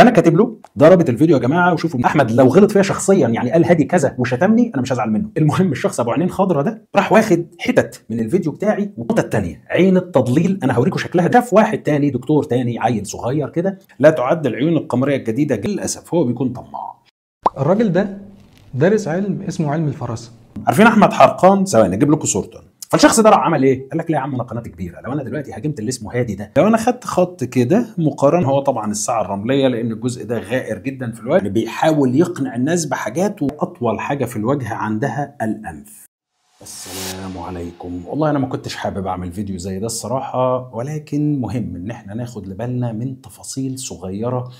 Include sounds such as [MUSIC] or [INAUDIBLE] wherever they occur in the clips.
فانا كاتب له ضربت الفيديو يا جماعه وشوفوا احمد لو غلط فيا شخصيا يعني قال هادي كذا وشتمني انا مش هزعل منه المهم الشخص ابو عينين خضره ده راح واخد حتت من الفيديو بتاعي ونقطة تانية عين التضليل انا هوريكم شكلها شاف واحد تاني دكتور تاني عيل صغير كده لا تعد العيون القمريه الجديده للاسف هو بيكون طماع الراجل ده دارس علم اسمه علم الفراسه عارفين احمد حرقان ثواني اجيب لكم صورته فالشخص ده راح عمل ايه؟ قال لك لا يا عم انا قناتي كبيره لو انا دلوقتي هاجمت اللي اسمه هادي ده لو انا خدت خط كده مقارنه هو طبعا الساعه الرمليه لان الجزء ده غائر جدا في الوجه يعني بيحاول يقنع الناس بحاجات واطول حاجه في الوجه عندها الانف السلام عليكم والله انا ما كنتش حابب اعمل فيديو زي ده الصراحه ولكن مهم ان احنا ناخد لبالنا من تفاصيل صغيره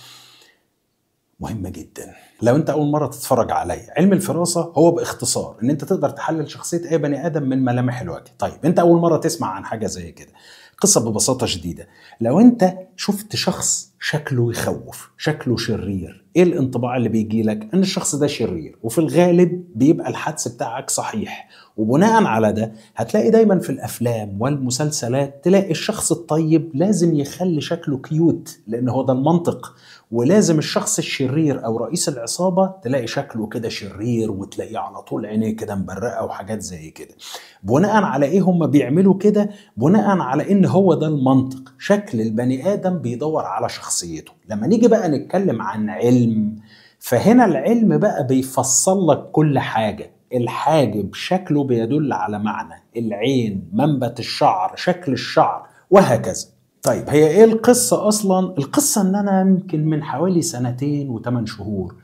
مهمه جدا لو انت اول مره تتفرج عليا علم الفراسه هو باختصار ان انت تقدر تحلل شخصيه اي بني ادم من ملامح الوجه طيب انت اول مره تسمع عن حاجه زي كده قصه ببساطه شديده لو انت شفت شخص شكله يخوف شكله شرير ايه الانطباع اللي بيجي لك ان الشخص ده شرير وفي الغالب بيبقى الحدس بتاعك صحيح وبناء على ده هتلاقي دايما في الافلام والمسلسلات تلاقي الشخص الطيب لازم يخلي شكله كيوت لان هو ده المنطق ولازم الشخص الشرير او رئيس العصابه تلاقي شكله كده شرير وتلاقيه على طول عينيه كده مبرقه وحاجات زي كده بناء على ايه هم بيعملوا كده بناء على ان هو ده المنطق شكل البني ادم بيدور على شخص شخصيته لما نيجي بقى نتكلم عن علم فهنا العلم بقى بيفصل لك كل حاجة الحاجب شكله بيدل على معنى العين منبت الشعر شكل الشعر وهكذا طيب هي ايه القصة اصلا القصة ان انا يمكن من حوالي سنتين وثمان شهور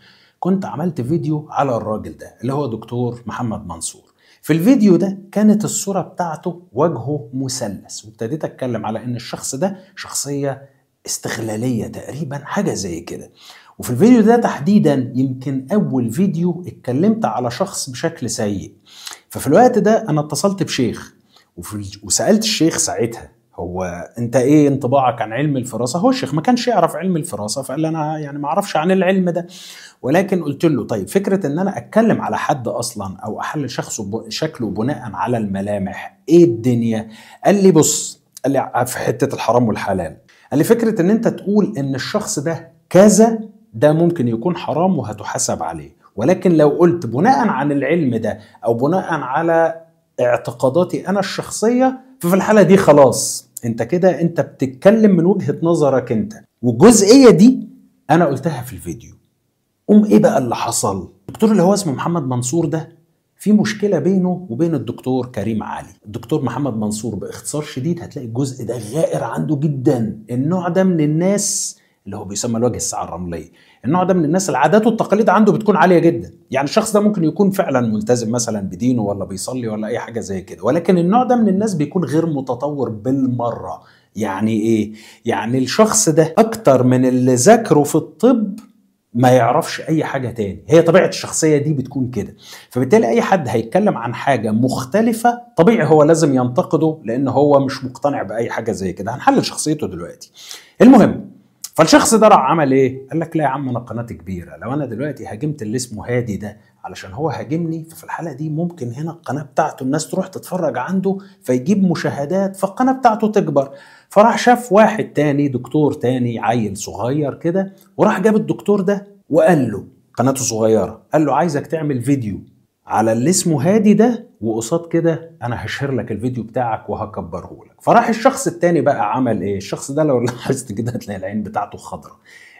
كنت عملت فيديو على الراجل ده اللي هو دكتور محمد منصور في الفيديو ده كانت الصورة بتاعته وجهه مثلث وابتديت اتكلم على ان الشخص ده شخصية استغلاليه تقريبا حاجه زي كده وفي الفيديو ده تحديدا يمكن اول فيديو اتكلمت على شخص بشكل سيء ففي الوقت ده انا اتصلت بشيخ وسالت الشيخ ساعتها هو انت ايه انطباعك عن علم الفراسه هو الشيخ ما كانش يعرف علم الفراسه فقال لي انا يعني ما اعرفش عن العلم ده ولكن قلت له طيب فكره ان انا اتكلم على حد اصلا او احلل شخصه شكله بناء على الملامح ايه الدنيا قال لي بص قال لي في حته الحرام والحلال قال لي فكره ان انت تقول ان الشخص ده كذا ده ممكن يكون حرام وهتحاسب عليه ولكن لو قلت بناء عن العلم ده او بناء على اعتقاداتي انا الشخصيه ففي الحاله دي خلاص انت كده انت بتتكلم من وجهه نظرك انت والجزئيه دي انا قلتها في الفيديو قوم ايه بقى اللي حصل الدكتور اللي هو اسمه محمد منصور ده في مشكلة بينه وبين الدكتور كريم علي الدكتور محمد منصور باختصار شديد هتلاقي الجزء ده غائر عنده جدا النوع ده من الناس اللي هو بيسمى الوجه الساعة الرملية النوع ده من الناس العادات والتقاليد عنده بتكون عالية جدا يعني الشخص ده ممكن يكون فعلا ملتزم مثلا بدينه ولا بيصلي ولا أي حاجة زي كده ولكن النوع ده من الناس بيكون غير متطور بالمرة يعني ايه؟ يعني الشخص ده أكتر من اللي ذاكره في الطب ما يعرفش اي حاجه تاني هي طبيعه الشخصيه دي بتكون كده فبالتالي اي حد هيتكلم عن حاجه مختلفه طبيعي هو لازم ينتقده لان هو مش مقتنع باي حاجه زي كده هنحلل شخصيته دلوقتي المهم فالشخص ده راح عمل ايه قال لك لا يا عم انا قناتي كبيره لو انا دلوقتي هاجمت اللي اسمه هادي ده علشان هو هاجمني ففي الحاله دي ممكن هنا القناه بتاعته الناس تروح تتفرج عنده فيجيب مشاهدات فالقناه بتاعته تكبر فراح شاف واحد تاني دكتور تاني عيل صغير كده وراح جاب الدكتور ده وقال له قناته صغيره قال له عايزك تعمل فيديو على اللي اسمه هادي ده وقصاد كده انا هشهر لك الفيديو بتاعك وهكبره لك فراح الشخص التاني بقى عمل ايه الشخص ده لو لاحظت كده هتلاقي العين بتاعته خضراء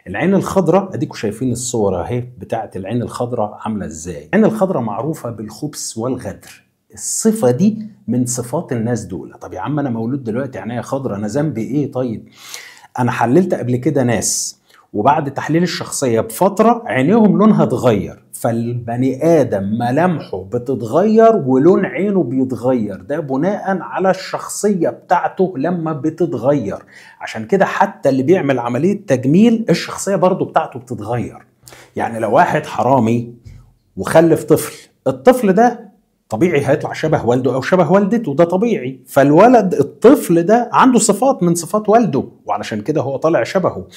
العين الخضراء اديكم شايفين الصور اهي بتاعت العين الخضراء عامله ازاي العين الخضراء معروفه بالخبث والغدر الصفة دي من صفات الناس دول طب يا عم أنا مولود دلوقتي عينيا خضرة أنا ذنبي إيه طيب أنا حللت قبل كده ناس وبعد تحليل الشخصية بفترة عينيهم لونها اتغير فالبني آدم ملامحه بتتغير ولون عينه بيتغير ده بناء على الشخصية بتاعته لما بتتغير عشان كده حتى اللي بيعمل عملية تجميل الشخصية برضه بتاعته بتتغير يعني لو واحد حرامي وخلف طفل الطفل ده طبيعي هيطلع شبه والده او شبه والدته ده طبيعي فالولد الطفل ده عنده صفات من صفات والده وعلشان كده هو طالع شبهه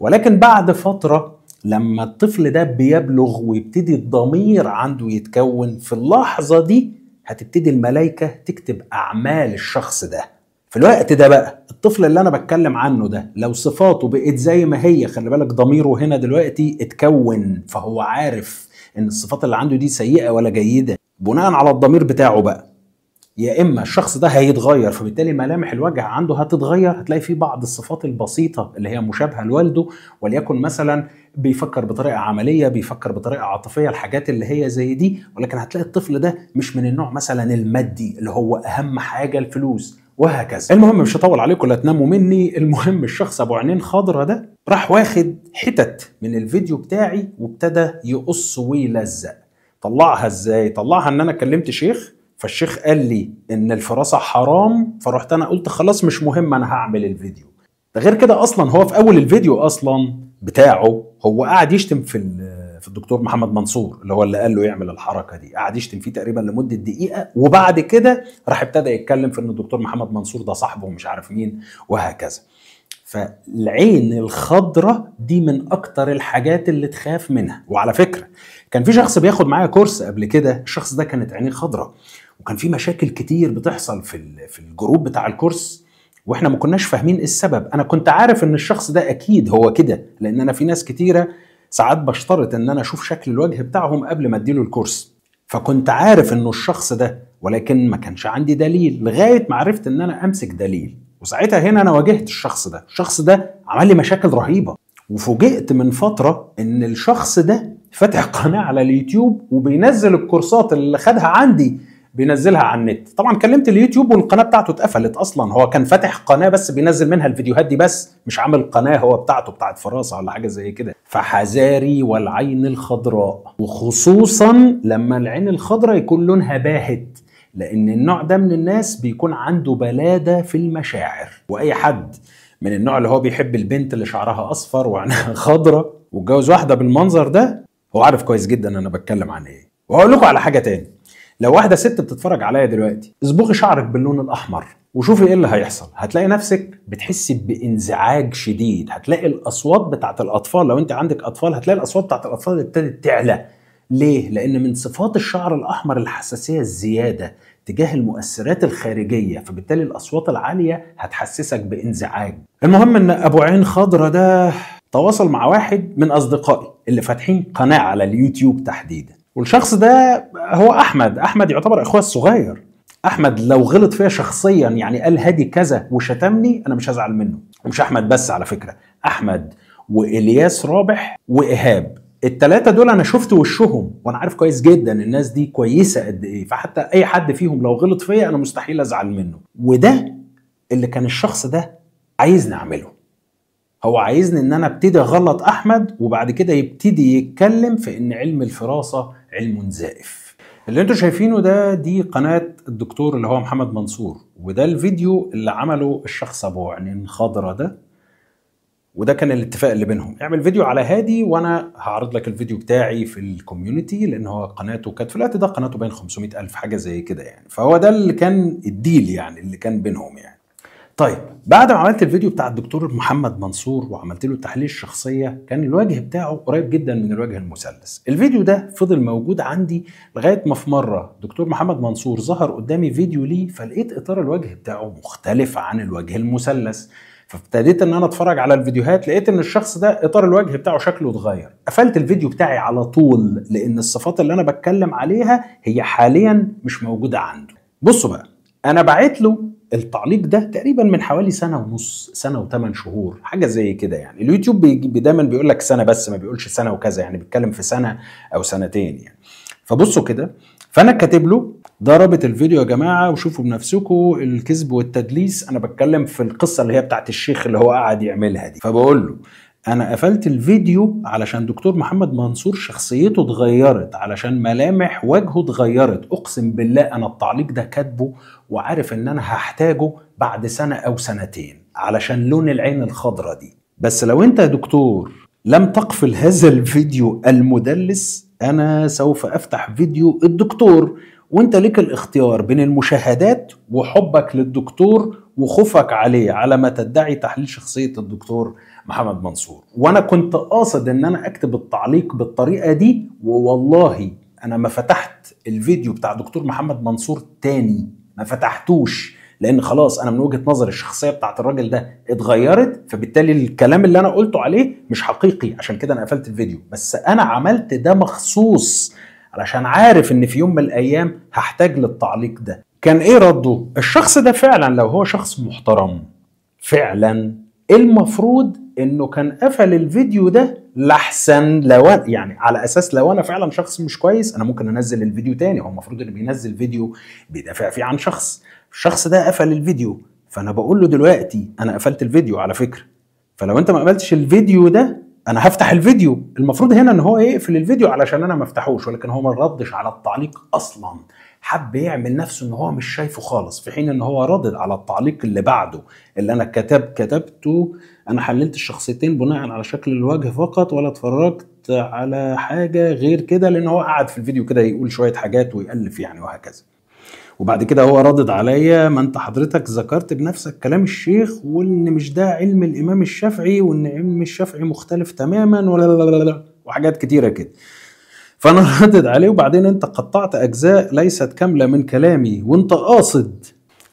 ولكن بعد فتره لما الطفل ده بيبلغ ويبتدي الضمير عنده يتكون في اللحظه دي هتبتدي الملائكه تكتب اعمال الشخص ده في الوقت ده بقى الطفل اللي انا بتكلم عنه ده لو صفاته بقت زي ما هي خلي بالك ضميره هنا دلوقتي اتكون فهو عارف ان الصفات اللي عنده دي سيئه ولا جيده بناء على الضمير بتاعه بقى يا اما الشخص ده هيتغير فبالتالي ملامح الوجه عنده هتتغير هتلاقي في بعض الصفات البسيطه اللي هي مشابهه لوالده وليكن مثلا بيفكر بطريقه عمليه بيفكر بطريقه عاطفيه الحاجات اللي هي زي دي ولكن هتلاقي الطفل ده مش من النوع مثلا المادي اللي هو اهم حاجه الفلوس وهكذا المهم مش هطول عليكم لا تناموا مني المهم الشخص ابو عينين خضرة ده راح واخد حتت من الفيديو بتاعي وابتدى يقص ويلزق طلعها ازاي طلعها ان انا كلمت شيخ فالشيخ قال لي ان الفراسه حرام فرحت انا قلت خلاص مش مهم انا هعمل الفيديو ده غير كده اصلا هو في اول الفيديو اصلا بتاعه هو قاعد يشتم في في الدكتور محمد منصور اللي هو اللي قال له يعمل الحركه دي قعد يشتم فيه تقريبا لمده دقيقه وبعد كده راح ابتدى يتكلم في ان الدكتور محمد منصور ده صاحبه ومش عارف مين وهكذا فالعين الخضراء دي من اكتر الحاجات اللي تخاف منها وعلى فكره كان في شخص بياخد معايا كورس قبل كده الشخص ده كانت عينيه خضراء وكان في مشاكل كتير بتحصل في في الجروب بتاع الكورس واحنا ما كناش فاهمين ايه السبب انا كنت عارف ان الشخص ده اكيد هو كده لان انا في ناس كتيره ساعات بشترط ان انا اشوف شكل الوجه بتاعهم قبل ما اديله الكورس فكنت عارف انه الشخص ده ولكن ما كانش عندي دليل لغايه ما عرفت ان انا امسك دليل وساعتها هنا انا واجهت الشخص ده الشخص ده عمل لي مشاكل رهيبه وفوجئت من فتره ان الشخص ده فاتح قناه على اليوتيوب وبينزل الكورسات اللي خدها عندي بينزلها على النت طبعا كلمت اليوتيوب والقناه بتاعته اتقفلت اصلا هو كان فاتح قناه بس بينزل منها الفيديوهات دي بس مش عامل قناه هو بتاعته بتاعت فراسه ولا حاجه زي كده فحذاري والعين الخضراء وخصوصا لما العين الخضراء يكون لونها باهت لان النوع ده من الناس بيكون عنده بلاده في المشاعر واي حد من النوع اللي هو بيحب البنت اللي شعرها اصفر وعينها [LAUGHS] خضراء واتجوز واحده بالمنظر ده هو عارف كويس جدا انا بتكلم عن ايه واقول لكم على حاجه تاني لو واحده ست بتتفرج عليا دلوقتي اصبغي شعرك باللون الاحمر وشوفي ايه اللي هيحصل هتلاقي نفسك بتحسي بانزعاج شديد هتلاقي الاصوات بتاعت الاطفال لو انت عندك اطفال هتلاقي الاصوات بتاعت الاطفال ابتدت تعلى ليه لان من صفات الشعر الاحمر الحساسيه الزياده تجاه المؤثرات الخارجيه فبالتالي الاصوات العاليه هتحسسك بانزعاج المهم ان ابو عين خضره ده تواصل مع واحد من اصدقائي اللي فاتحين قناه على اليوتيوب تحديدا والشخص ده هو احمد احمد يعتبر أخوه الصغير احمد لو غلط فيا شخصيا يعني قال هادي كذا وشتمني انا مش هزعل منه ومش احمد بس على فكره احمد والياس رابح وايهاب التلاتة دول انا شفت وشهم وانا عارف كويس جدا الناس دي كويسه قد ايه فحتى اي حد فيهم لو غلط فيا انا مستحيل ازعل منه وده اللي كان الشخص ده عايزني اعمله هو عايزني ان انا ابتدي اغلط احمد وبعد كده يبتدي يتكلم في ان علم الفراسه علم زائف اللي انتوا شايفينه ده دي قناه الدكتور اللي هو محمد منصور وده الفيديو اللي عمله الشخص ابو عينين خضره ده وده كان الاتفاق اللي بينهم اعمل فيديو على هادي وانا هعرض لك الفيديو بتاعي في الكوميونتي لان هو قناته كانت في الوقت ده قناته بين 500 الف حاجه زي كده يعني فهو ده اللي كان الديل يعني اللي كان بينهم يعني طيب بعد ما عملت الفيديو بتاع الدكتور محمد منصور وعملت له تحليل الشخصيه كان الوجه بتاعه قريب جدا من الوجه المثلث الفيديو ده فضل موجود عندي لغايه ما في مره دكتور محمد منصور ظهر قدامي فيديو ليه فلقيت اطار الوجه بتاعه مختلف عن الوجه المثلث فابتديت ان انا اتفرج على الفيديوهات لقيت ان الشخص ده اطار الوجه بتاعه شكله اتغير قفلت الفيديو بتاعي على طول لان الصفات اللي انا بتكلم عليها هي حاليا مش موجوده عنده بصوا بقى انا بعت له التعليق ده تقريبا من حوالي سنه ونص سنه وثمان شهور حاجه زي كده يعني اليوتيوب دايما بيقول لك سنه بس ما بيقولش سنه وكذا يعني بيتكلم في سنه او سنتين يعني فبصوا كده فانا كاتب له ده رابط الفيديو يا جماعه وشوفوا بنفسكم الكذب والتدليس انا بتكلم في القصه اللي هي بتاعت الشيخ اللي هو قاعد يعملها دي فبقول له انا قفلت الفيديو علشان دكتور محمد منصور شخصيته اتغيرت علشان ملامح وجهه اتغيرت اقسم بالله انا التعليق ده كاتبه وعارف ان انا هحتاجه بعد سنه او سنتين علشان لون العين الخضرة دي بس لو انت يا دكتور لم تقفل هذا الفيديو المدلس انا سوف افتح فيديو الدكتور وانت لك الاختيار بين المشاهدات وحبك للدكتور وخوفك عليه على ما تدعي تحليل شخصية الدكتور محمد منصور وانا كنت قاصد ان انا اكتب التعليق بالطريقه دي ووالله انا ما فتحت الفيديو بتاع دكتور محمد منصور تاني ما فتحتوش لان خلاص انا من وجهه نظري الشخصيه بتاعت الراجل ده اتغيرت فبالتالي الكلام اللي انا قلته عليه مش حقيقي عشان كده انا قفلت الفيديو بس انا عملت ده مخصوص علشان عارف ان في يوم من الايام هحتاج للتعليق ده كان ايه رده الشخص ده فعلا لو هو شخص محترم فعلا المفروض انه كان قفل الفيديو ده لحسن لو يعني على اساس لو انا فعلا شخص مش كويس انا ممكن انزل الفيديو تاني هو المفروض اللي بينزل فيديو بيدافع فيه عن شخص الشخص ده قفل الفيديو فانا بقول له دلوقتي انا قفلت الفيديو على فكره فلو انت ما قبلتش الفيديو ده انا هفتح الفيديو المفروض هنا ان هو يقفل الفيديو علشان انا ما افتحوش ولكن هو ما ردش على التعليق اصلا حب يعمل نفسه ان هو مش شايفه خالص في حين ان هو ردد على التعليق اللي بعده اللي انا كتب كتبته انا حللت الشخصيتين بناء على شكل الوجه فقط ولا اتفرجت على حاجه غير كده لان هو قعد في الفيديو كده يقول شويه حاجات ويالف يعني وهكذا وبعد كده هو ردد عليا ما انت حضرتك ذكرت بنفسك كلام الشيخ وان مش ده علم الامام الشافعي وان علم الشافعي مختلف تماما ولا لا لا لا وحاجات كتيره كده فانا [LAUGHS] ردد عليه وبعدين انت قطعت اجزاء ليست كامله من كلامي وانت قاصد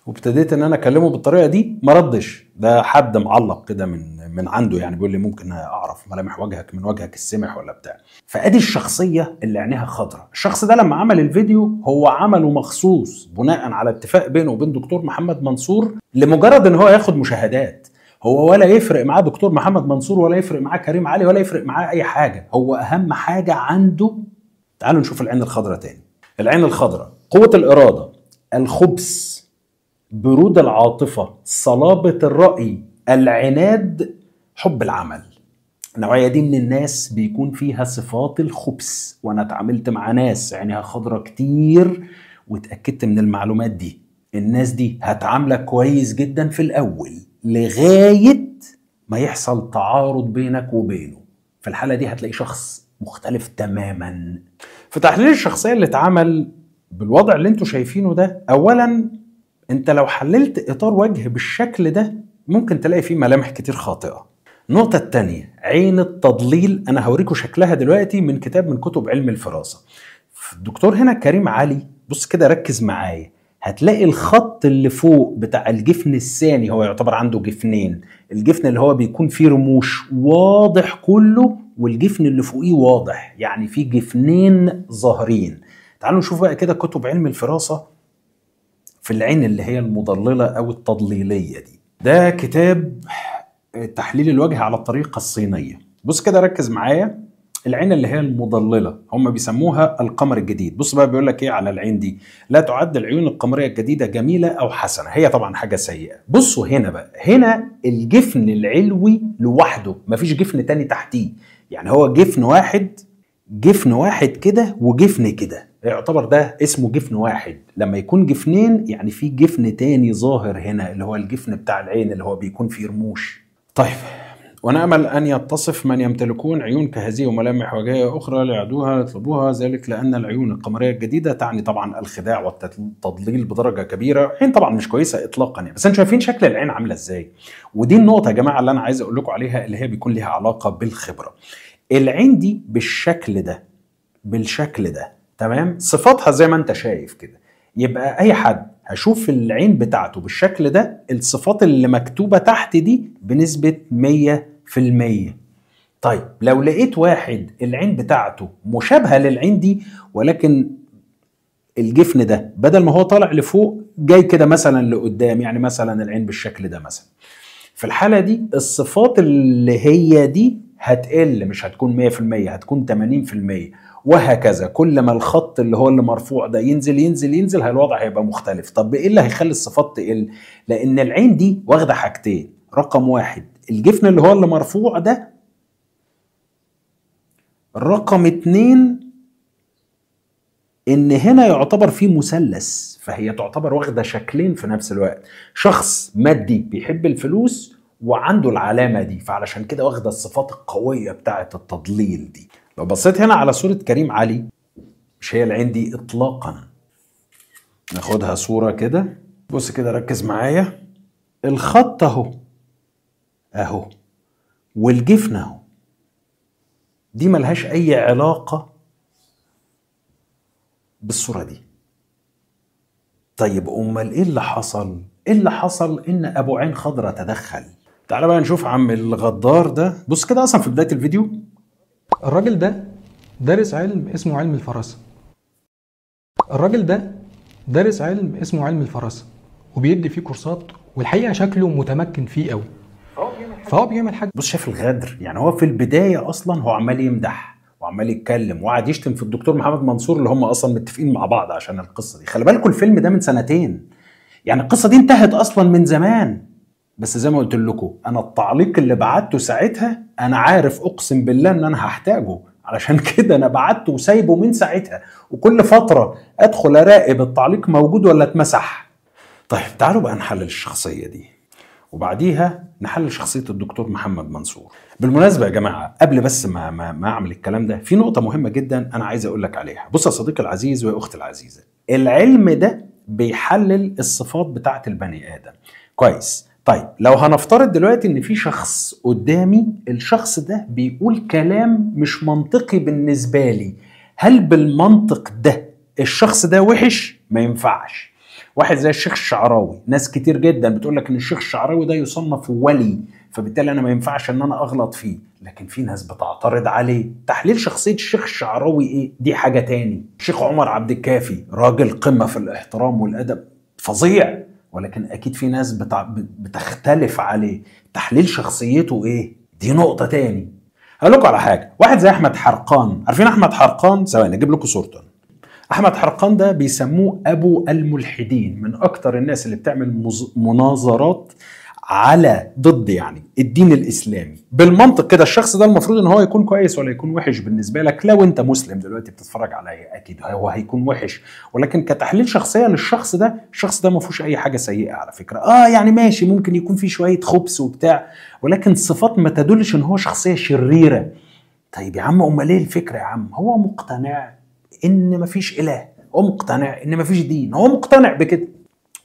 وابتديت ان انا اكلمه بالطريقه دي ما ردش ده حد معلق كده من من عنده يعني بيقول لي ممكن اعرف ملامح وجهك من وجهك السمح ولا بتاع فادي الشخصيه اللي عينيها خضراء الشخص ده لما عمل الفيديو هو عمله مخصوص بناء على اتفاق بينه وبين دكتور محمد منصور لمجرد ان هو ياخد مشاهدات هو ولا يفرق معاه دكتور محمد منصور ولا يفرق معاه كريم علي ولا يفرق معاه اي حاجه هو اهم حاجه عنده تعالوا نشوف العين الخضراء تاني العين الخضراء قوه الاراده الخبث برود العاطفة صلابة الرأي العناد حب العمل النوعية دي من الناس بيكون فيها صفات الخبث وأنا اتعاملت مع ناس عينيها خضرة كتير واتأكدت من المعلومات دي الناس دي هتعاملك كويس جدا في الأول لغاية ما يحصل تعارض بينك وبينه في الحالة دي هتلاقي شخص مختلف تماما في تحليل الشخصية اللي اتعمل بالوضع اللي انتوا شايفينه ده أولا انت لو حللت اطار وجه بالشكل ده ممكن تلاقي فيه ملامح كتير خاطئه النقطة الثانية عين التضليل أنا هوريكم شكلها دلوقتي من كتاب من كتب علم الفراسة. الدكتور هنا كريم علي بص كده ركز معايا هتلاقي الخط اللي فوق بتاع الجفن الثاني هو يعتبر عنده جفنين الجفن اللي هو بيكون فيه رموش واضح كله والجفن اللي فوقيه واضح يعني فيه جفنين ظاهرين تعالوا نشوف بقى كده كتب علم الفراسة في العين اللي هي المضلله او التضليليه دي ده كتاب تحليل الوجه على الطريقه الصينيه بص كده ركز معايا العين اللي هي المضلله هم بيسموها القمر الجديد بص بقى بيقول لك ايه على العين دي لا تعد العيون القمريه الجديده جميله او حسنه هي طبعا حاجه سيئه بصوا هنا بقى هنا الجفن العلوي لوحده مفيش جفن تاني تحتيه يعني هو جفن واحد جفن واحد كده وجفن كده يعتبر ده اسمه جفن واحد لما يكون جفنين يعني في جفن تاني ظاهر هنا اللي هو الجفن بتاع العين اللي هو بيكون فيه رموش طيب ونأمل أن يتصف من يمتلكون عيون كهذه وملامح وجهية أخرى ليعدوها يطلبوها ذلك لأن العيون القمرية الجديدة تعني طبعا الخداع والتضليل بدرجة كبيرة عين طبعا مش كويسة إطلاقا يعني بس أنتم شايفين شكل العين عاملة إزاي ودي النقطة يا جماعة اللي أنا عايز أقول لكم عليها اللي هي بيكون لها علاقة بالخبرة العين دي بالشكل ده بالشكل ده تمام صفاتها زي ما انت شايف كده يبقى اي حد هشوف العين بتاعته بالشكل ده الصفات اللي مكتوبة تحت دي بنسبة 100% طيب لو لقيت واحد العين بتاعته مشابهة للعين دي ولكن الجفن ده بدل ما هو طالع لفوق جاي كده مثلا لقدام يعني مثلا العين بالشكل ده مثلا في الحالة دي الصفات اللي هي دي هتقل مش هتكون 100% هتكون 80% وهكذا كل ما الخط اللي هو اللي مرفوع ده ينزل ينزل ينزل الوضع هيبقى مختلف طب ايه اللي هيخلي الصفات تقل لان العين دي واخده حاجتين رقم واحد الجفن اللي هو اللي مرفوع ده رقم اتنين ان هنا يعتبر في مثلث فهي تعتبر واخده شكلين في نفس الوقت شخص مادي بيحب الفلوس وعنده العلامه دي فعلشان كده واخده الصفات القويه بتاعه التضليل دي لو بصيت هنا على صورة كريم علي مش هي اللي عندي إطلاقا ناخدها صورة كده بص كده ركز معايا الخط أهو أهو والجفن أهو دي ملهاش أي علاقة بالصورة دي طيب أمال إيه اللي حصل؟ إيه اللي حصل إن أبو عين خضرة تدخل؟ تعال بقى نشوف عم الغدار ده بص كده أصلا في بداية الفيديو الراجل ده دارس علم اسمه علم الفراسة الراجل ده دارس علم اسمه علم الفراسة وبيدي فيه كورسات والحقيقة شكله متمكن فيه قوي فهو بيعمل حاجة بص شايف الغدر يعني هو في البداية أصلا هو عمال يمدح وعمال يتكلم وقعد يشتم في الدكتور محمد منصور اللي هم اصلا متفقين مع بعض عشان القصه دي خلي بالكم الفيلم ده من سنتين يعني القصه دي انتهت اصلا من زمان بس زي ما قلت لكم انا التعليق اللي بعته ساعتها انا عارف اقسم بالله ان انا هحتاجه علشان [LAUGHS] كده انا بعته وسايبه من ساعتها وكل فتره ادخل اراقب التعليق موجود ولا اتمسح طيب تعالوا بقى نحلل الشخصيه دي وبعديها نحلل شخصيه الدكتور محمد منصور بالمناسبه يا جماعه قبل بس ما ما, ما اعمل الكلام ده في نقطه مهمه جدا انا عايز اقول لك عليها بص يا صديقي العزيز ويا اختي العزيزه العلم ده بيحلل الصفات بتاعه البني ادم كويس طيب لو هنفترض دلوقتي ان في شخص قدامي الشخص ده بيقول كلام مش منطقي بالنسبه لي هل بالمنطق ده الشخص ده وحش ما ينفعش واحد زي الشيخ الشعراوي ناس كتير جدا بتقول لك ان الشيخ الشعراوي ده يصنف ولي فبالتالي انا ما ينفعش ان انا اغلط فيه لكن في ناس بتعترض عليه تحليل شخصيه الشيخ الشعراوي ايه دي حاجه تاني الشيخ عمر عبد الكافي راجل قمه في الاحترام والادب فظيع ولكن اكيد في ناس بتع... بتختلف عليه تحليل شخصيته ايه دي نقطه تاني هقول لكم على حاجه واحد زي احمد حرقان عارفين احمد حرقان ثواني اجيب لكم صورته احمد حرقان ده بيسموه ابو الملحدين من اكتر الناس اللي بتعمل مناظرات على ضد يعني الدين الاسلامي بالمنطق كده الشخص ده المفروض ان هو يكون كويس ولا يكون وحش بالنسبه لك لو انت مسلم دلوقتي بتتفرج عليا اكيد هو هيكون وحش ولكن كتحليل شخصيه للشخص ده الشخص ده ما فيهوش اي حاجه سيئه على فكره اه يعني ماشي ممكن يكون فيه شويه خبث وبتاع ولكن صفات ما تدلش ان هو شخصيه شريره طيب يا عم امال ايه الفكره يا عم هو مقتنع ان مفيش اله هو مقتنع ان مفيش دين هو مقتنع بكده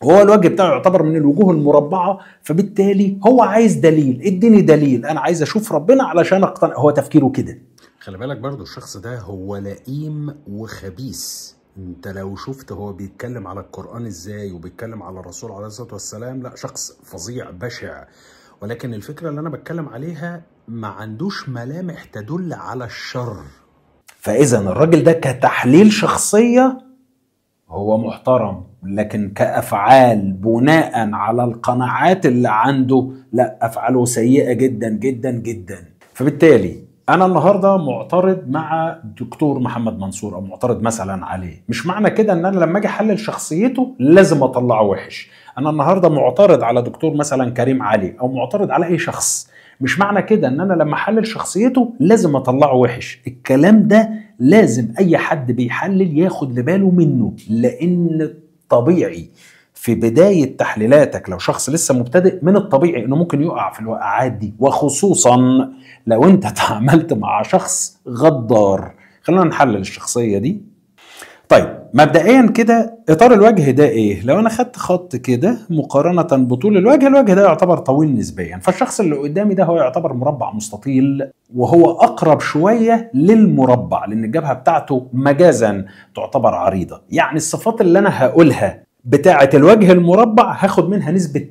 هو الوجه بتاعه يعتبر من الوجوه المربعه فبالتالي هو عايز دليل اديني دليل انا عايز اشوف ربنا علشان اقتنع هو تفكيره كده خلي بالك برضو الشخص ده هو لئيم وخبيث انت لو شفت هو بيتكلم على القرآن ازاي وبيتكلم على الرسول عليه الصلاة والسلام لا شخص فظيع بشع ولكن الفكرة اللي انا بتكلم عليها ما عندوش ملامح تدل على الشر فاذا الراجل ده كتحليل شخصية هو محترم لكن كافعال بناء على القناعات اللي عنده لا افعاله سيئه جدا جدا جدا فبالتالي انا النهارده معترض مع دكتور محمد منصور او معترض مثلا عليه مش معنى كده ان انا لما اجي احلل شخصيته لازم اطلعه وحش انا النهارده معترض على دكتور مثلا كريم علي او معترض على اي شخص مش معنى كده ان انا لما احلل شخصيته لازم اطلعه وحش الكلام ده لازم اي حد بيحلل ياخد لباله منه لان طبيعي في بداية تحليلاتك لو شخص لسه مبتدئ من الطبيعي انه ممكن يقع في الوقعات دي وخصوصا لو انت [LAUGHS] تعاملت مع شخص غدار خلينا نحلل الشخصية دي طيب مبدئيا كده اطار الوجه ده ايه لو انا خدت خط كده مقارنه بطول الوجه الوجه ده يعتبر طويل نسبيا فالشخص اللي قدامي ده هو يعتبر مربع مستطيل وهو اقرب شويه للمربع لان الجبهه بتاعته مجازا تعتبر عريضه يعني الصفات اللي انا هقولها بتاعة الوجه المربع هاخد منها نسبة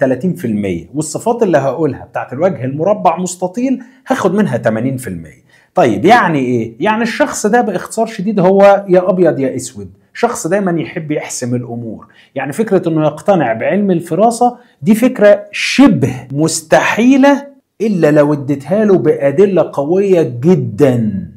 30% والصفات اللي هقولها بتاعة الوجه المربع مستطيل هاخد منها 80% طيب إيه. يعني ايه؟ يعني الشخص ده باختصار شديد هو يا ابيض يا اسود شخص دايما يحب يحسم الامور يعني فكره انه يقتنع بعلم الفراسه دي فكره شبه مستحيله الا لو اديتها له بادله قويه جدا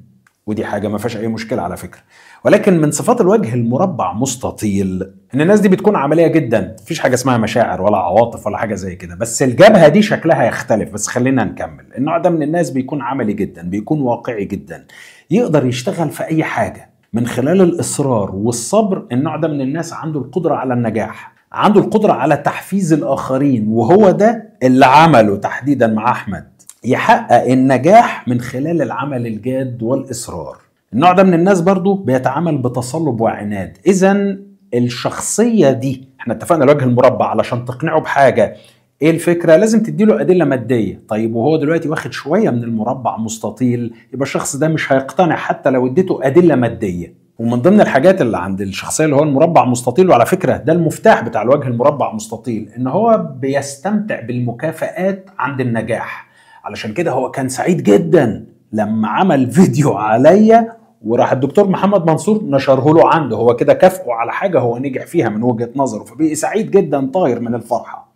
ودي حاجه ما فيهاش اي مشكله على فكره ولكن من صفات الوجه المربع مستطيل ان الناس دي بتكون عمليه جدا مفيش حاجه اسمها مشاعر ولا عواطف ولا حاجه زي كده بس الجبهه دي شكلها يختلف بس خلينا نكمل النوع ده من الناس بيكون عملي جدا بيكون واقعي جدا يقدر يشتغل في اي حاجه من خلال الاصرار والصبر النوع ده من الناس عنده القدره على النجاح عنده القدره على تحفيز الاخرين وهو ده اللي عمله تحديدا مع احمد يحقق النجاح من خلال العمل الجاد والاصرار النوع ده من الناس برضو بيتعامل بتصلب وعناد اذا الشخصيه دي احنا اتفقنا الوجه المربع علشان تقنعه بحاجه ايه الفكره لازم تديله ادله ماديه طيب وهو دلوقتي واخد شويه من المربع مستطيل يبقى الشخص ده مش هيقتنع حتى لو اديته ادله ماديه ومن ضمن الحاجات اللي عند الشخصيه اللي هو المربع مستطيل وعلى فكره ده المفتاح بتاع الوجه المربع مستطيل ان هو بيستمتع بالمكافئات عند النجاح علشان كده هو كان سعيد جدا لما عمل فيديو عليا وراح الدكتور محمد منصور نشره له عنده هو كده كافئه على حاجه هو نجح فيها من وجهه نظره فبقي سعيد جدا طاير من الفرحه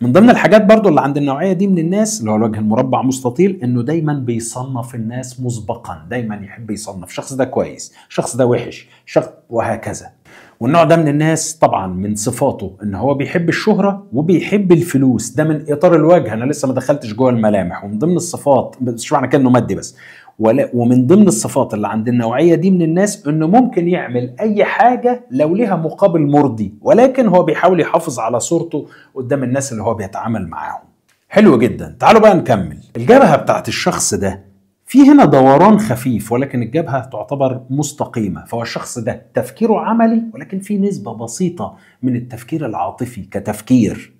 من ضمن الحاجات برضو اللي عند النوعيه دي من الناس اللي هو الوجه المربع مستطيل انه دايما بيصنف الناس مسبقا دايما يحب يصنف الشخص ده كويس الشخص ده وحش شخص وهكذا والنوع ده من الناس طبعا من صفاته ان هو بيحب الشهره وبيحب الفلوس ده من اطار الوجه انا لسه ما دخلتش جوه الملامح ومن ضمن الصفات مش معنى كده انه مادي بس ومن ضمن الصفات اللي عند النوعيه دي من الناس انه ممكن يعمل اي حاجه لو لها مقابل مرضي ولكن هو بيحاول يحافظ على صورته قدام الناس اللي هو بيتعامل معاهم حلو جدا تعالوا بقى نكمل الجبهه بتاعت الشخص ده في هنا دوران خفيف ولكن الجبهة تعتبر مستقيمة فهو الشخص ده تفكيره عملي ولكن في نسبة بسيطة من التفكير العاطفي كتفكير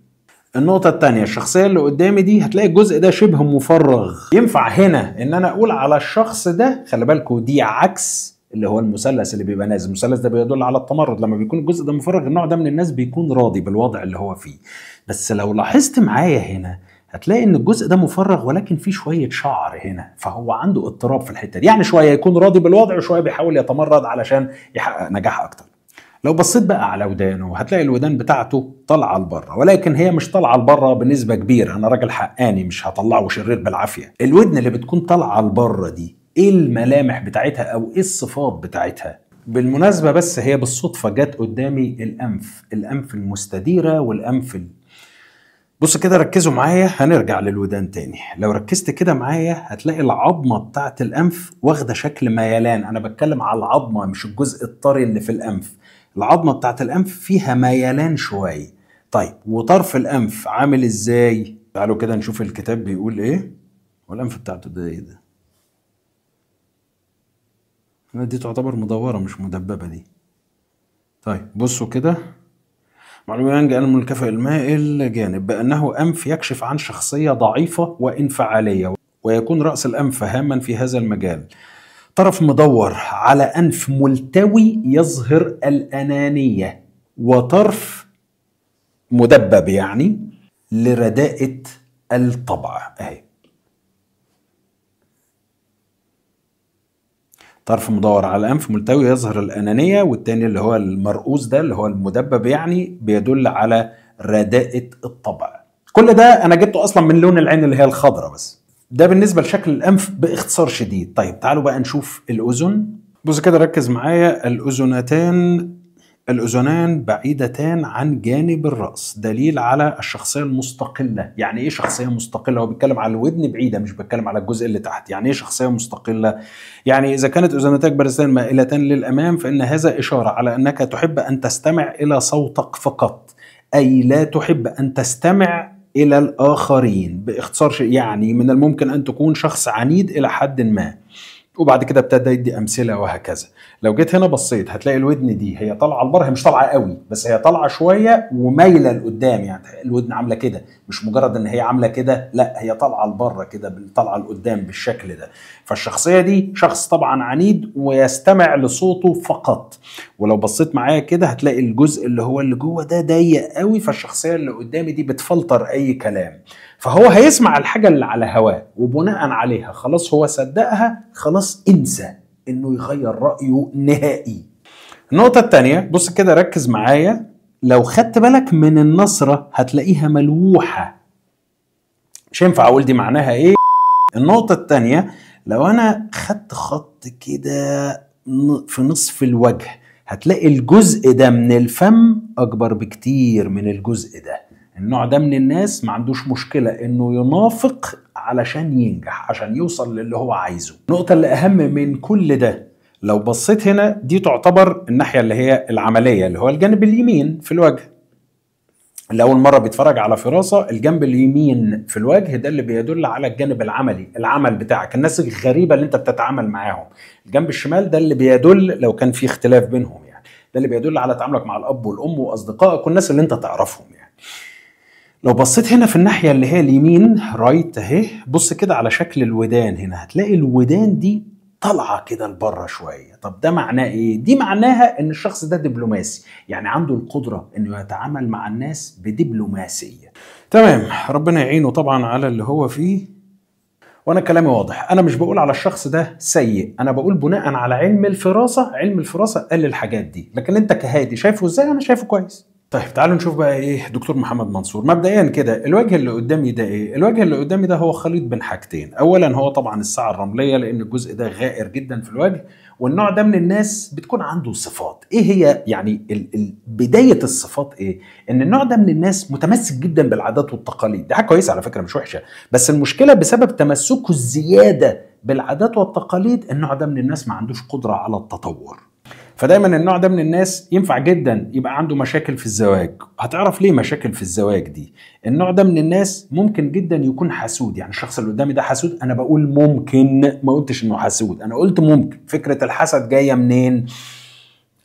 النقطة الثانية الشخصية اللي قدامي دي هتلاقي الجزء ده شبه مفرغ ينفع هنا ان انا اقول على الشخص ده خلي بالكوا دي عكس اللي هو المثلث اللي بيبقى نازل المثلث ده بيدل على التمرد لما بيكون الجزء ده مفرغ النوع ده من الناس بيكون راضي بالوضع اللي هو فيه بس لو لاحظت معايا هنا هتلاقي ان الجزء ده مفرغ ولكن فيه شويه شعر هنا فهو عنده اضطراب في الحته دي يعني شويه يكون راضي بالوضع وشويه بيحاول يتمرد علشان يحقق نجاح اكتر لو بصيت بقى على ودانه هتلاقي الودان بتاعته طالعه لبره ولكن هي مش طالعه لبره بنسبه كبيره انا راجل حقاني مش هطلعه شرير بالعافيه الودن اللي بتكون طالعه لبره دي ايه الملامح بتاعتها او ايه الصفات بتاعتها بالمناسبه بس هي بالصدفه جت قدامي الانف الانف المستديره والانف ال... بص كده ركزوا معايا هنرجع للودان تاني لو ركزت كده معايا هتلاقي العظمة بتاعة الأنف واخدة شكل ميلان أنا بتكلم على العظمة مش الجزء الطري اللي في الأنف العظمه بتاعت الانف فيها ميلان شويه طيب وطرف الانف عامل ازاي تعالوا كده نشوف الكتاب بيقول ايه والانف بتاعته ده ايه ده دي تعتبر مدوره مش مدببه دي طيب بصوا كده معلومة عن يعني أن الكفاء المائل جانب بأنه أنف يكشف عن شخصية ضعيفة وانفعالية ويكون رأس الأنف هاما في هذا المجال طرف مدور على أنف ملتوي يظهر الأنانية وطرف مدبب يعني لرداءة الطبع أهي طرف مدور على الأنف ملتوي يظهر الأنانية والتاني اللي هو المرؤوس ده اللي هو المدبب يعني بيدل على رداءة الطبع كل ده أنا جبته أصلا من لون العين اللي هي الخضرة بس ده بالنسبه لشكل الانف باختصار شديد طيب تعالوا بقى نشوف الاذن بص كده ركز معايا الاذنتان الاذنان بعيدتان عن جانب الراس دليل على الشخصيه المستقله يعني ايه شخصيه مستقله هو بيتكلم على الودن بعيده مش بيتكلم على الجزء اللي تحت يعني ايه شخصيه مستقله يعني اذا كانت اذنتاك بارزتان مائلتان للامام فان هذا اشاره على انك تحب ان تستمع الى صوتك فقط اي لا تحب ان تستمع إلى الآخرين باختصار يعني من الممكن أن تكون شخص عنيد إلى حد ما وبعد كده ابتدى يدي امثله وهكذا لو جيت هنا بصيت هتلاقي الودن دي هي طالعه لبره هي مش طالعه قوي بس هي طالعه شويه ومايله لقدام يعني الودن عامله كده مش مجرد ان هي عامله كده لا هي طالعه لبره كده طالعه لقدام بالشكل ده فالشخصيه دي شخص طبعا عنيد ويستمع لصوته فقط ولو بصيت معايا كده هتلاقي الجزء اللي هو اللي جوه ده ضيق قوي فالشخصيه اللي قدامي دي بتفلتر اي كلام فهو هيسمع الحاجة اللي على هواه وبناء عليها خلاص هو صدقها خلاص انسى انه يغير رأيه نهائي النقطة التانية بص كده ركز معايا لو خدت بالك من النصرة هتلاقيها ملوحة مش هينفع اقول دي معناها ايه النقطة التانية لو انا خدت خط كده في نصف الوجه هتلاقي الجزء ده من الفم اكبر بكتير من الجزء ده النوع ده من الناس ما عندوش مشكلة انه ينافق علشان ينجح عشان يوصل للي هو عايزه النقطة اللي اهم من كل ده لو بصيت هنا دي تعتبر الناحية اللي هي العملية اللي هو الجانب اليمين في الوجه لأول مرة بيتفرج على فراسة الجنب اليمين في الوجه ده اللي بيدل على الجانب العملي العمل بتاعك الناس الغريبة اللي انت بتتعامل معاهم الجنب الشمال ده اللي بيدل لو كان في اختلاف بينهم يعني ده اللي بيدل على تعاملك مع الأب والأم وأصدقائك والناس اللي انت تعرفهم يعني. لو بصيت هنا في الناحيه اللي هي اليمين رايت اهي بص كده على شكل الودان هنا هتلاقي الودان دي طالعه كده لبره شويه طب ده معناه ايه دي معناها ان الشخص ده دبلوماسي يعني عنده القدره انه يتعامل مع الناس بدبلوماسيه تمام ربنا يعينه طبعا على اللي هو فيه وانا كلامي واضح انا مش بقول على الشخص ده سيء انا بقول بناء على علم الفراسه علم الفراسه قال الحاجات دي لكن انت كهادي شايفه ازاي انا شايفه كويس طيب تعالوا نشوف بقى ايه دكتور محمد منصور مبدئيا كده الوجه اللي قدامي ده ايه الوجه اللي قدامي ده هو خليط بين حاجتين اولا هو طبعا الساعه الرمليه لان الجزء ده غائر جدا في الوجه والنوع ده من الناس بتكون عنده صفات ايه هي يعني ال ال بدايه الصفات ايه ان النوع ده من الناس متمسك جدا بالعادات والتقاليد دي حاجه كويسه على فكره مش وحشه بس المشكله بسبب تمسكه الزياده بالعادات والتقاليد النوع ده من الناس ما عندوش قدره على التطور فدايما النوع ده من الناس ينفع جدا يبقى عنده مشاكل في الزواج هتعرف ليه مشاكل في الزواج دي النوع ده من الناس ممكن جدا يكون حسود يعني الشخص اللي قدامي ده حسود انا بقول ممكن ما قلتش انه حسود انا قلت ممكن فكره الحسد جايه منين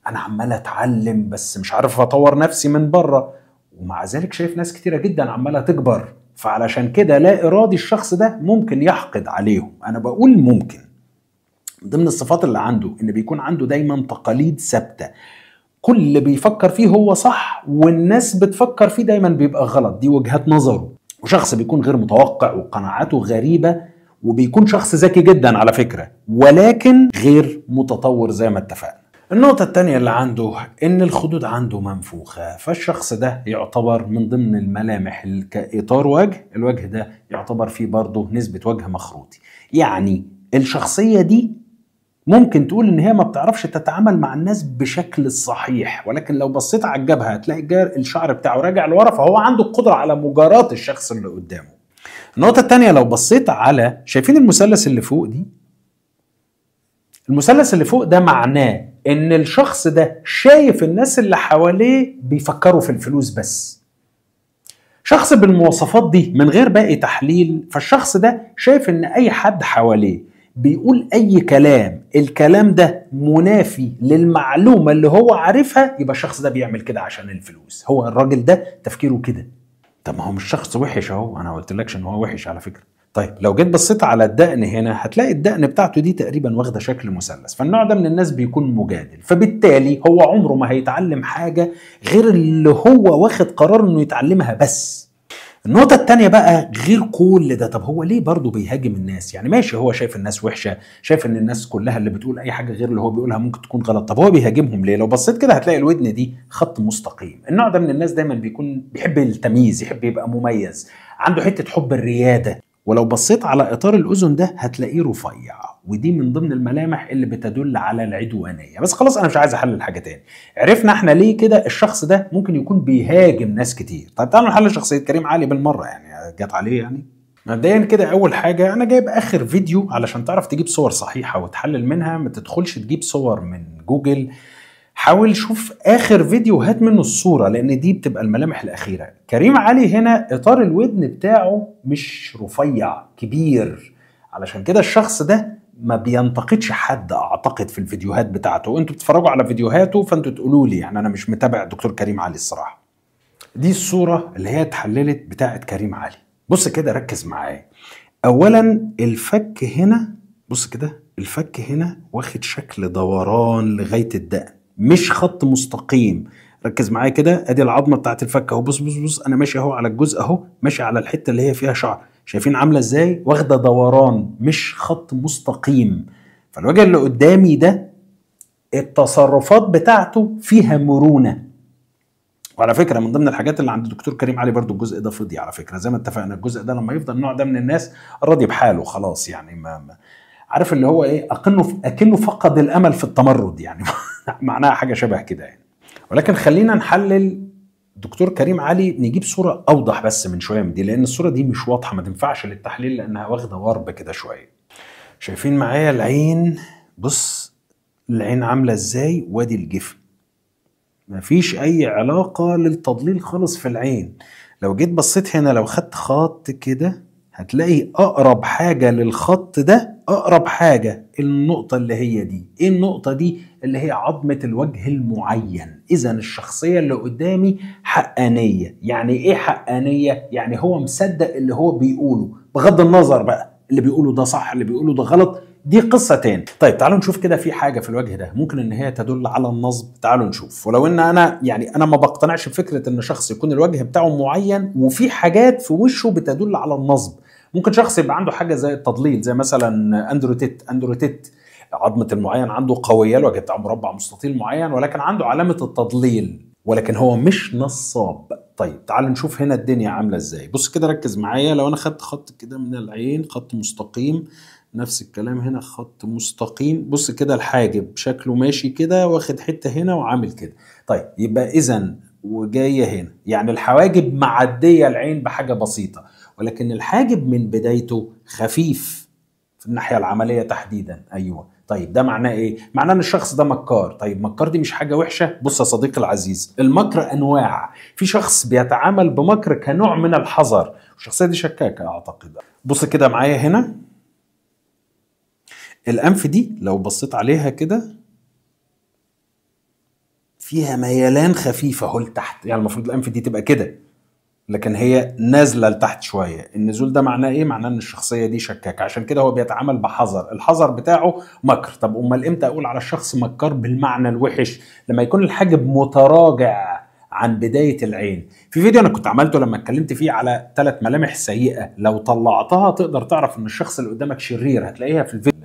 انا عمال اتعلم بس مش عارف اطور نفسي من بره ومع ذلك شايف ناس كتيره جدا عماله تكبر فعلشان كده لا ارادي الشخص ده ممكن يحقد عليهم انا بقول ممكن ضمن الصفات اللي عنده ان بيكون عنده دايما تقاليد ثابته كل اللي بيفكر فيه هو صح والناس بتفكر فيه دايما بيبقى غلط دي وجهات نظره وشخص بيكون غير متوقع وقناعاته غريبه وبيكون شخص ذكي جدا على فكره ولكن غير متطور زي ما اتفقنا النقطة الثانية اللي عنده إن الخدود عنده منفوخة، فالشخص ده يعتبر من ضمن الملامح كإطار وجه، الوجه ده يعتبر فيه برضه نسبة وجه مخروطي، يعني الشخصية دي ممكن تقول ان هي ما بتعرفش تتعامل مع الناس بشكل الصحيح ولكن لو بصيت على الجبهه هتلاقي الشعر بتاعه راجع لورا فهو عنده القدره على مجاراه الشخص اللي قدامه النقطه الثانيه لو بصيت على شايفين المثلث اللي فوق دي المثلث اللي فوق ده معناه ان الشخص ده شايف الناس اللي حواليه بيفكروا في الفلوس بس شخص بالمواصفات دي من غير باقي تحليل فالشخص ده شايف ان اي حد حواليه بيقول اي كلام الكلام ده منافي للمعلومه اللي هو عارفها يبقى الشخص ده بيعمل كده عشان الفلوس هو الراجل ده تفكيره كده طب ما هو مش شخص وحش اهو انا ما قلتلكش ان هو وحش على فكره طيب لو جيت بصيت على الدقن هنا هتلاقي الدقن بتاعته دي تقريبا واخده شكل مثلث فالنوع ده من الناس بيكون مجادل فبالتالي هو عمره ما هيتعلم حاجه غير اللي هو واخد قرار انه يتعلمها بس النقطة التانية بقى غير كل ده طب هو ليه برضه بيهاجم الناس يعني ماشي هو شايف الناس وحشة شايف ان الناس كلها اللي بتقول اي حاجة غير اللي هو بيقولها ممكن تكون غلط طب هو بيهاجمهم ليه لو بصيت كده هتلاقي الودن دي خط مستقيم النوع ده من الناس دايما بيكون بيحب التمييز يحب يبقى مميز عنده حتة حب الريادة ولو بصيت على اطار الاذن ده هتلاقيه رفيع ودي من ضمن الملامح اللي بتدل على العدوانيه بس خلاص انا مش عايز احلل حاجه تاني عرفنا احنا ليه كده الشخص ده ممكن يكون بيهاجم ناس كتير طب تعالوا نحلل شخصيه كريم علي بالمره يعني جت عليه يعني مبدئيا كده اول حاجه انا جايب اخر فيديو علشان تعرف تجيب صور صحيحه وتحلل منها ما تدخلش تجيب صور من جوجل حاول شوف اخر فيديو هات منه الصوره لان دي بتبقى الملامح الاخيره كريم علي هنا اطار الودن بتاعه مش رفيع كبير علشان كده الشخص ده ما بينتقدش حد اعتقد في الفيديوهات بتاعته انتوا بتتفرجوا على فيديوهاته فانتوا تقولوا لي يعني انا مش متابع الدكتور كريم علي الصراحه دي الصوره اللي هي اتحللت بتاعه كريم علي بص كده ركز معايا اولا الفك هنا بص كده الفك هنا واخد شكل دوران لغايه الدقن مش خط مستقيم ركز معايا كده ادي العظمه بتاعت الفك اهو بص بص بص انا ماشي اهو على الجزء اهو ماشي على الحته اللي هي فيها شعر شايفين عامله ازاي واخده دوران مش خط مستقيم فالوجه اللي قدامي ده التصرفات بتاعته فيها مرونه وعلى فكره من ضمن الحاجات اللي عند دكتور كريم علي برضو الجزء ده فضي على فكره زي ما اتفقنا الجزء ده لما يفضل النوع ده من الناس راضي بحاله خلاص يعني ما, ما عارف اللي هو ايه اكنه اكنه فقد الامل في التمرد يعني [LAUGHS] معناها حاجه شبه كده يعني ولكن خلينا نحلل دكتور كريم علي نجيب صوره اوضح بس من شويه من دي لان الصوره دي مش واضحه ما تنفعش للتحليل لانها واخده ورب كده شويه شايفين معايا العين بص العين عامله ازاي وادي الجفن مفيش اي علاقه للتضليل خالص في العين لو جيت بصيت هنا لو خدت خط كده هتلاقي اقرب حاجه للخط ده اقرب حاجه النقطه اللي هي دي ايه النقطه دي اللي هي عظمه الوجه المعين اذا الشخصيه اللي قدامي حقانيه يعني ايه حقانيه يعني هو مصدق اللي هو بيقوله بغض النظر بقى اللي بيقوله ده صح اللي بيقوله ده غلط دي قصة تاني طيب تعالوا نشوف كده في حاجة في الوجه ده ممكن ان هي تدل على النصب تعالوا نشوف ولو ان انا يعني انا ما بقتنعش بفكرة ان شخص يكون الوجه بتاعه معين وفي حاجات في وشه بتدل على النصب ممكن شخص يبقى عنده حاجه زي التضليل زي مثلا اندرو تيت اندرو تيت عظمه المعين عنده قويه لوجهه مربع مستطيل معين ولكن عنده علامه التضليل ولكن هو مش نصاب طيب تعال نشوف هنا الدنيا عامله ازاي بص كده ركز معايا لو انا خدت خط كده من العين خط مستقيم نفس الكلام هنا خط مستقيم بص كده الحاجب شكله ماشي كده واخد حته هنا وعامل كده طيب يبقى اذا وجايه هنا يعني الحواجب معديه العين بحاجه بسيطه ولكن الحاجب من بدايته خفيف في الناحيه العمليه تحديدا ايوه طيب ده معناه ايه معناه ان الشخص ده مكار طيب مكار دي مش حاجه وحشه بص يا صديقي العزيز المكر انواع في شخص بيتعامل بمكر كنوع من الحذر الشخصيه دي شكاكه اعتقد بص كده معايا هنا الانف دي لو بصيت عليها كده فيها ميلان خفيف اهو لتحت يعني المفروض الانف دي تبقى كده لكن هي نازله لتحت شويه النزول ده معناه ايه معناه ان الشخصيه دي شكاكه عشان كده هو بيتعامل بحذر الحذر بتاعه مكر طب امال امتى اقول على الشخص مكار بالمعنى الوحش لما يكون الحاجب متراجع عن بدايه العين في فيديو انا كنت عملته لما اتكلمت فيه على ثلاث ملامح سيئه لو طلعتها تقدر تعرف ان الشخص اللي قدامك شرير هتلاقيها في الفيديو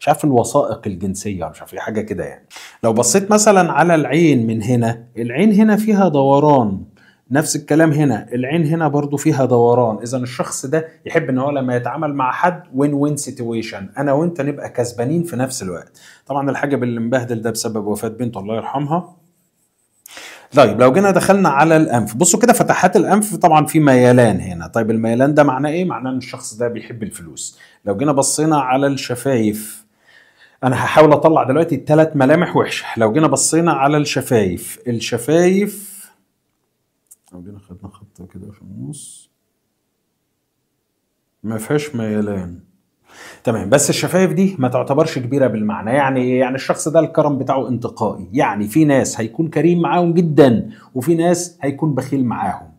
مش عارف الوثائق الجنسيه مش عارف حاجه كده يعني لو بصيت مثلا على العين من هنا العين هنا فيها دوران نفس الكلام هنا العين هنا برضو فيها دوران اذا الشخص ده يحب ان هو لما يتعامل مع حد وين وين سيتويشن انا وانت نبقى كسبانين في نفس الوقت طبعا الحاجه اللي مبهدل ده بسبب وفاه بنته الله يرحمها طيب لو جينا دخلنا على الانف بصوا كده فتحات الانف طبعا في ميلان هنا طيب الميلان ده معناه ايه معناه ان الشخص ده بيحب الفلوس لو جينا بصينا على الشفايف انا هحاول اطلع دلوقتي الثلاث ملامح وحشه لو جينا بصينا على الشفايف الشفايف لو جينا خدنا خطه كده في النص ما فيهاش ميلان تمام بس الشفايف دي ما تعتبرش كبيره بالمعنى يعني إيه؟ يعني الشخص ده الكرم بتاعه انتقائي يعني في ناس هيكون كريم معاهم جدا وفي ناس هيكون بخيل معاهم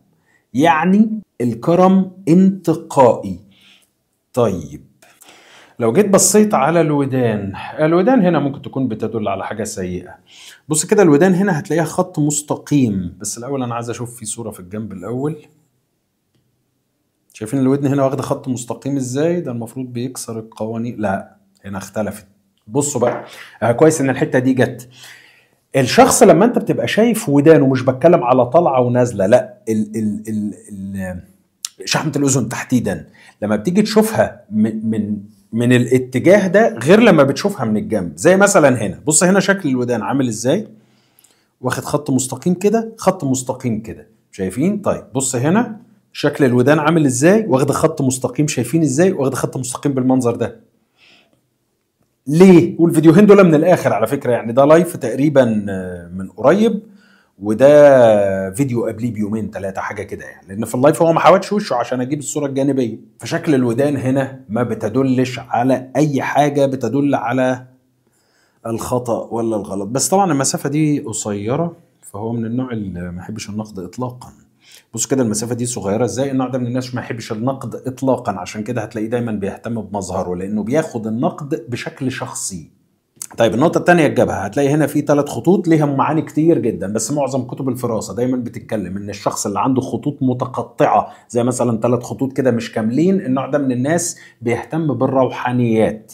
يعني الكرم انتقائي طيب لو جيت بصيت على الودان الودان هنا ممكن تكون بتدل على حاجه سيئه بص كده الودان هنا هتلاقيها خط مستقيم بس الاول انا عايز اشوف في صوره في الجنب الاول شايفين الودن هنا واخده خط مستقيم ازاي ده المفروض بيكسر القوانين لا هنا اختلفت بصوا بقى آه كويس ان الحته دي جت الشخص لما انت بتبقى شايف ودانه مش بتكلم على طالعه ونازله لا ال ال ال, ال شحمه الاذن تحديدا لما بتيجي تشوفها من, من من الاتجاه ده غير لما بتشوفها من الجنب زي مثلا هنا بص هنا شكل الودان عامل ازاي واخد خط مستقيم كده خط مستقيم كده شايفين طيب بص هنا شكل الودان عامل ازاي واخد خط مستقيم شايفين ازاي واخد خط مستقيم بالمنظر ده ليه والفيديوهين دول من الاخر على فكره يعني ده لايف تقريبا آه، من قريب وده فيديو قبليه بيومين ثلاثه حاجه كده يعني لان في اللايف هو ما حاولش وشه عشان اجيب الصوره الجانبيه فشكل الودان هنا ما بتدلش على اي حاجه بتدل على الخطا ولا الغلط بس طبعا المسافه دي قصيره فهو من النوع اللي ما يحبش النقد اطلاقا بص كده المسافه دي صغيره ازاي النوع ده من الناس ما يحبش النقد اطلاقا عشان كده هتلاقيه دايما بيهتم بمظهره لانه بياخد النقد بشكل شخصي طيب النقطة الثانية الجبهة هتلاقي هنا في ثلاث خطوط ليهم معاني كتير جدا بس معظم كتب الفراسة دايما بتتكلم ان الشخص اللي عنده خطوط متقطعة زي مثلا ثلاث خطوط كده مش كاملين النوع ده من الناس بيهتم بالروحانيات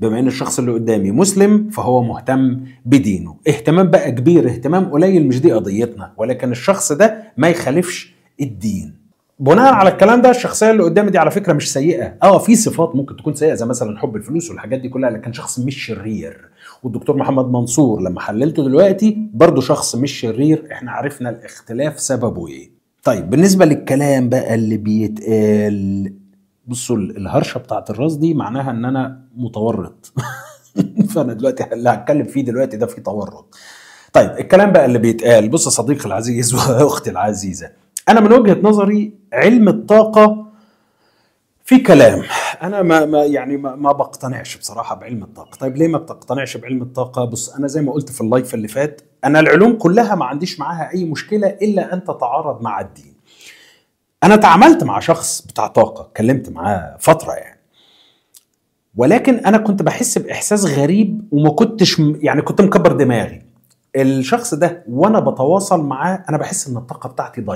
بما ان الشخص اللي قدامي مسلم فهو مهتم بدينه اهتمام بقى كبير اهتمام قليل مش دي قضيتنا ولكن الشخص ده ما يخالفش الدين بناء على الكلام ده الشخصيه اللي قدامي دي على فكره مش سيئه اه في صفات ممكن تكون سيئه زي مثلا حب الفلوس والحاجات دي كلها لكن شخص مش شرير والدكتور محمد منصور لما حللته دلوقتي برضه شخص مش شرير احنا عرفنا الاختلاف سببه ايه طيب بالنسبه للكلام بقى اللي بيتقال بصوا الهرشه بتاعت الراس دي معناها ان انا متورط [LAUGHS] فانا دلوقتي اللي هتكلم فيه دلوقتي ده في تورط طيب الكلام بقى اللي بيتقال بص صديقي العزيز [LAUGHS] واختي العزيزه انا من وجهه نظري علم الطاقه في كلام انا ما, ما يعني ما, ما بقتنعش بصراحه بعلم الطاقه طيب ليه ما بتقتنعش بعلم الطاقه بص انا زي ما قلت في اللايف اللي فات انا العلوم كلها ما عنديش معاها اي مشكله الا ان تتعارض مع الدين انا تعاملت مع شخص بتاع طاقه اتكلمت معاه فتره يعني ولكن انا كنت بحس باحساس غريب وما كنتش يعني كنت مكبر دماغي الشخص ده وانا بتواصل معاه انا بحس ان الطاقه بتاعتي ضايعه